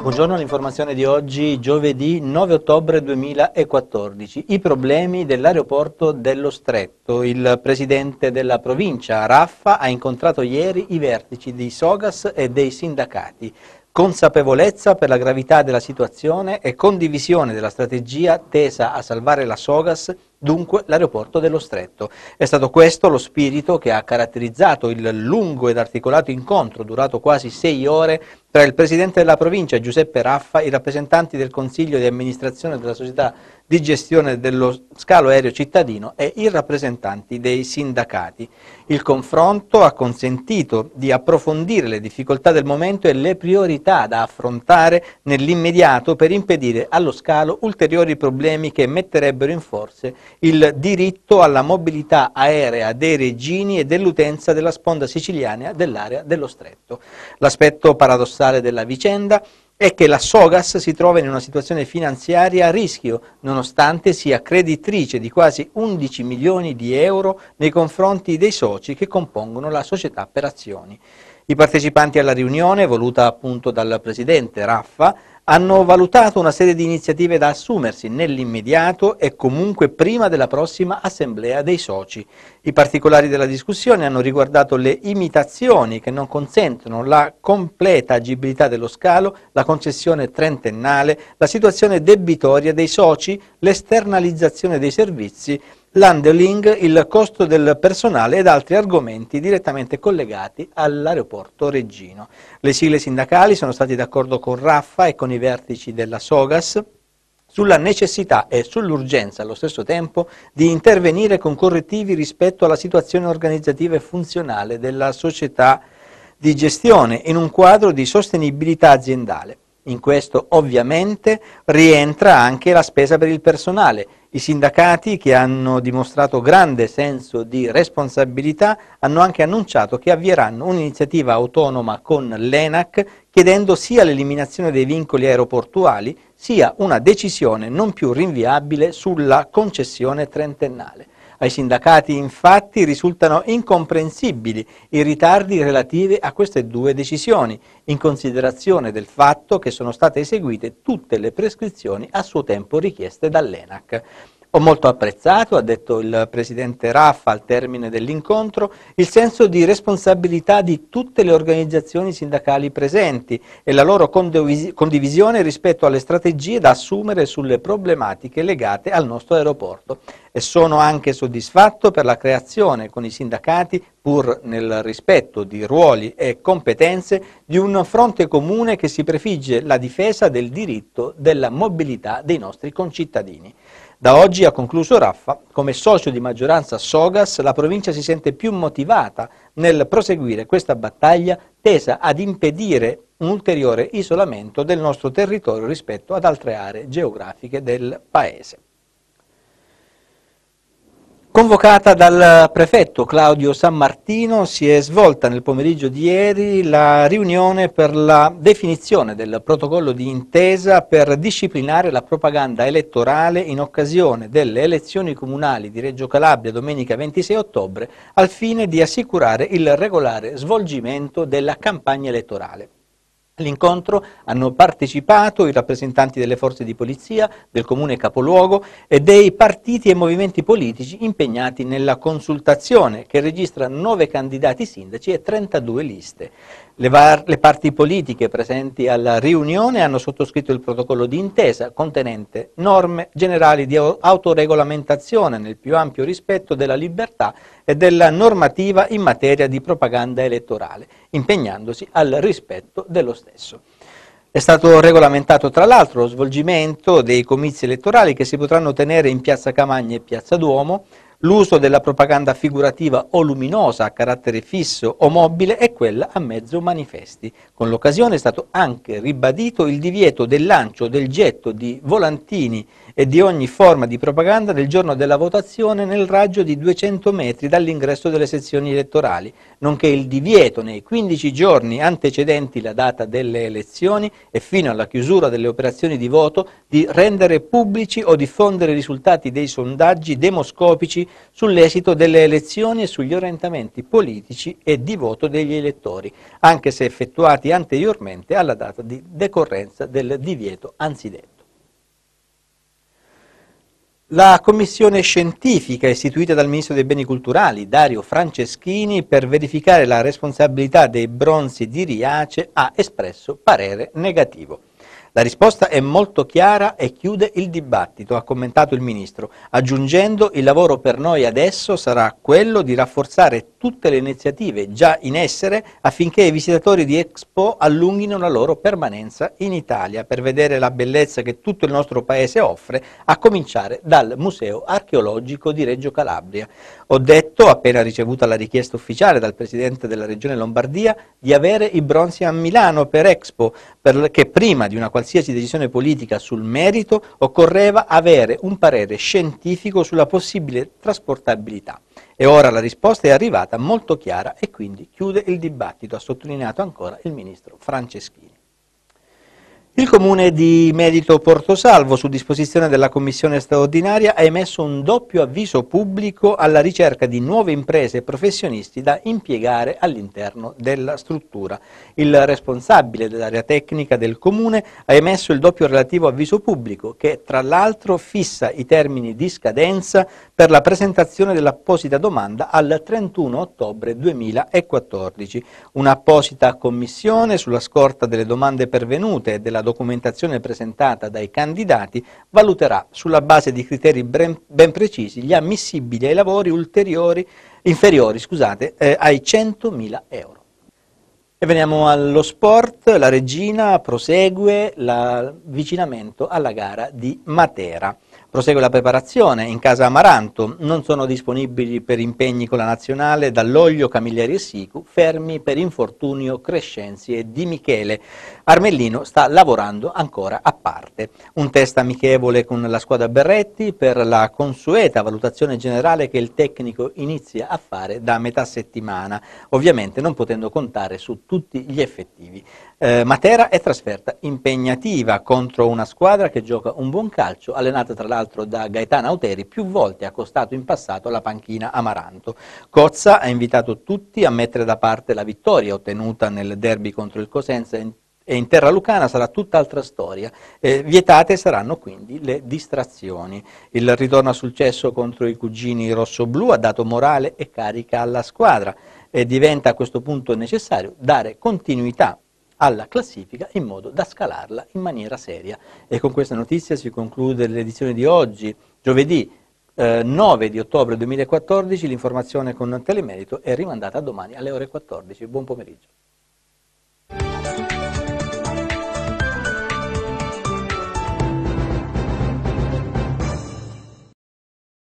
Buongiorno all'informazione di oggi, giovedì 9 ottobre 2014. I problemi dell'aeroporto dello Stretto. Il presidente della provincia, Raffa, ha incontrato ieri i vertici di Sogas e dei sindacati. Consapevolezza per la gravità della situazione e condivisione della strategia tesa a salvare la Sogas dunque l'aeroporto dello Stretto. È stato questo lo spirito che ha caratterizzato il lungo ed articolato incontro durato quasi sei ore tra il presidente della provincia Giuseppe Raffa, i rappresentanti del consiglio di amministrazione della società di gestione dello scalo aereo cittadino e i rappresentanti dei sindacati. Il confronto ha consentito di approfondire le difficoltà del momento e le priorità da affrontare nell'immediato per impedire allo scalo ulteriori problemi che metterebbero in forze il diritto alla mobilità aerea dei regini e dell'utenza della sponda siciliana dell'area dello stretto. L'aspetto paradossale della vicenda è che la Sogas si trova in una situazione finanziaria a rischio, nonostante sia creditrice di quasi 11 milioni di euro nei confronti dei soci che compongono la società per azioni. I partecipanti alla riunione, voluta appunto dal presidente Raffa, hanno valutato una serie di iniziative da assumersi nell'immediato e comunque prima della prossima assemblea dei soci. I particolari della discussione hanno riguardato le imitazioni che non consentono la completa agibilità dello scalo, la concessione trentennale, la situazione debitoria dei soci, l'esternalizzazione dei servizi l'handling, il costo del personale ed altri argomenti direttamente collegati all'aeroporto Reggino. Le sigle sindacali sono state d'accordo con Raffa e con i vertici della Sogas sulla necessità e sull'urgenza allo stesso tempo di intervenire con correttivi rispetto alla situazione organizzativa e funzionale della società di gestione in un quadro di sostenibilità aziendale. In questo ovviamente rientra anche la spesa per il personale, i sindacati, che hanno dimostrato grande senso di responsabilità, hanno anche annunciato che avvieranno un'iniziativa autonoma con l'ENAC chiedendo sia l'eliminazione dei vincoli aeroportuali sia una decisione non più rinviabile sulla concessione trentennale. Ai sindacati infatti risultano incomprensibili i ritardi relativi a queste due decisioni, in considerazione del fatto che sono state eseguite tutte le prescrizioni a suo tempo richieste dall'ENAC. Ho molto apprezzato, ha detto il presidente Raffa al termine dell'incontro, il senso di responsabilità di tutte le organizzazioni sindacali presenti e la loro condivisione rispetto alle strategie da assumere sulle problematiche legate al nostro aeroporto. E sono anche soddisfatto per la creazione con i sindacati, pur nel rispetto di ruoli e competenze, di un fronte comune che si prefigge la difesa del diritto della mobilità dei nostri concittadini. Da oggi, ha concluso Raffa, come socio di maggioranza Sogas, la provincia si sente più motivata nel proseguire questa battaglia tesa ad impedire un ulteriore isolamento del nostro territorio rispetto ad altre aree geografiche del Paese. Convocata dal prefetto Claudio San Martino si è svolta nel pomeriggio di ieri la riunione per la definizione del protocollo di intesa per disciplinare la propaganda elettorale in occasione delle elezioni comunali di Reggio Calabria domenica 26 ottobre al fine di assicurare il regolare svolgimento della campagna elettorale. All'incontro hanno partecipato i rappresentanti delle forze di polizia, del comune capoluogo e dei partiti e movimenti politici impegnati nella consultazione che registra 9 candidati sindaci e 32 liste. Le, var- le, parti politiche presenti alla riunione hanno sottoscritto il protocollo d'intesa contenente norme generali di autoregolamentazione nel più ampio rispetto della libertà e della normativa in materia di propaganda elettorale, impegnandosi al rispetto dello stesso. È stato regolamentato tra l'altro lo svolgimento dei comizi elettorali che si potranno tenere in Piazza Camagna e Piazza Duomo, l'uso della propaganda figurativa o luminosa a carattere fisso o mobile è quella a mezzo manifesti. Con l'occasione è stato anche ribadito il divieto del lancio, del getto di volantini e di ogni forma di propaganda nel giorno della votazione nel raggio di 200 metri dall'ingresso delle sezioni elettorali, nonché il divieto nei 15 giorni antecedenti la data delle elezioni e fino alla chiusura delle operazioni di voto di rendere pubblici o diffondere i risultati dei sondaggi demoscopici sull'esito delle elezioni e sugli orientamenti politici e di voto degli elettori, anche se effettuati anteriormente alla data di decorrenza del divieto anzidetto. La commissione scientifica istituita dal Ministro dei Beni Culturali, Dario Franceschini, per verificare la responsabilità dei bronzi di Riace ha espresso parere negativo. La risposta è molto chiara e chiude il dibattito, ha commentato il Ministro, aggiungendo il lavoro per noi adesso sarà quello di rafforzare tutte le iniziative già in essere affinché i visitatori di Expo allunghino la loro permanenza in Italia per vedere la bellezza che tutto il nostro paese offre, a cominciare dal Museo Archeologico di Reggio Calabria. Ho detto, appena ricevuta la richiesta ufficiale dal Presidente della Regione Lombardia, di avere i bronzi a Milano per Expo, perché prima di una qualsiasi decisione politica sul merito occorreva avere un parere scientifico sulla possibile trasportabilità. E ora la risposta è arrivata molto chiara e quindi chiude il dibattito, ha sottolineato ancora il ministro Franceschini. Il Comune di Medito Portosalvo, su disposizione della Commissione straordinaria, ha emesso un doppio avviso pubblico alla ricerca di nuove imprese e professionisti da impiegare all'interno della struttura. Il responsabile dell'area tecnica del Comune ha emesso il doppio relativo avviso pubblico che, tra l'altro, fissa i termini di scadenza per la presentazione dell'apposita domanda al 31 ottobre 2014. Un'apposita commissione, sulla scorta delle domande pervenute e della domanda documentazione presentata dai candidati valuterà sulla base di criteri ben, ben precisi gli ammissibili ai lavori inferiori scusate, eh, ai 100.000 euro. E veniamo allo sport, la regina prosegue l'avvicinamento alla gara di Matera. Prosegue la preparazione in casa Amaranto, non sono disponibili per impegni con la nazionale Dall'Oglio, Camigliari e Sicu, fermi per infortunio Crescenzi e Di Michele. Armellino sta lavorando ancora a parte. Un test amichevole con la squadra Berretti per la consueta valutazione generale che il tecnico inizia a fare da metà settimana, ovviamente non potendo contare su tutti gli effettivi. Eh, Matera è trasferta impegnativa contro una squadra che gioca un buon calcio, allenata tra l'altro peraltro da Gaetano Auteri, più volte accostato in passato alla panchina Amaranto. Cozza ha invitato tutti a mettere da parte la vittoria ottenuta nel derby contro il Cosenza e in terra lucana sarà tutt'altra storia. Eh, vietate saranno quindi le distrazioni. Il ritorno a successo contro i cugini rossoblù ha dato morale e carica alla squadra e diventa a questo punto necessario dare continuità alla classifica in modo da scalarla in maniera seria. E con questa notizia si conclude l'edizione di oggi, giovedì eh, 9 di ottobre 2014, l'informazione con telemerito è rimandata domani alle ore 14. Buon pomeriggio.